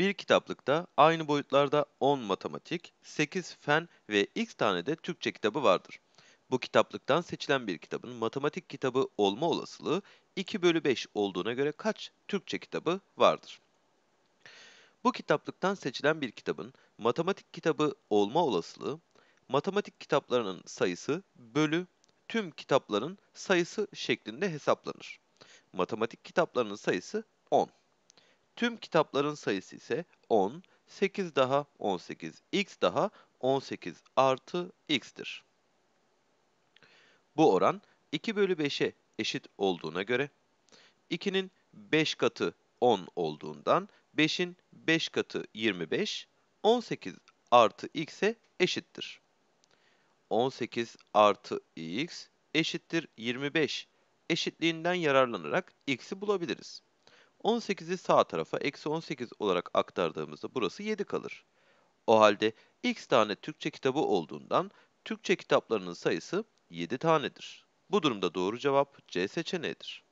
Bir kitaplıkta aynı boyutlarda 10 matematik, 8 fen ve x tane de Türkçe kitabı vardır. Bu kitaplıktan seçilen bir kitabın matematik kitabı olma olasılığı 2 bölü 5 olduğuna göre kaç Türkçe kitabı vardır? Bu kitaplıktan seçilen bir kitabın matematik kitabı olma olasılığı matematik kitaplarının sayısı bölü tüm kitapların sayısı şeklinde hesaplanır. Matematik kitaplarının sayısı 10. Tüm kitapların sayısı ise 10, 8 daha 18, x daha 18 artı x'tir. Bu oran 2 bölü 5'e eşit olduğuna göre 2'nin 5 katı 10 olduğundan 5'in 5 katı 25, 18 artı x'e eşittir. 18 artı x eşittir 25 eşitliğinden yararlanarak x'i bulabiliriz. 18'i sağ tarafa eksi 18 olarak aktardığımızda burası 7 kalır. O halde x tane Türkçe kitabı olduğundan Türkçe kitaplarının sayısı 7 tanedir. Bu durumda doğru cevap C seçeneğidir.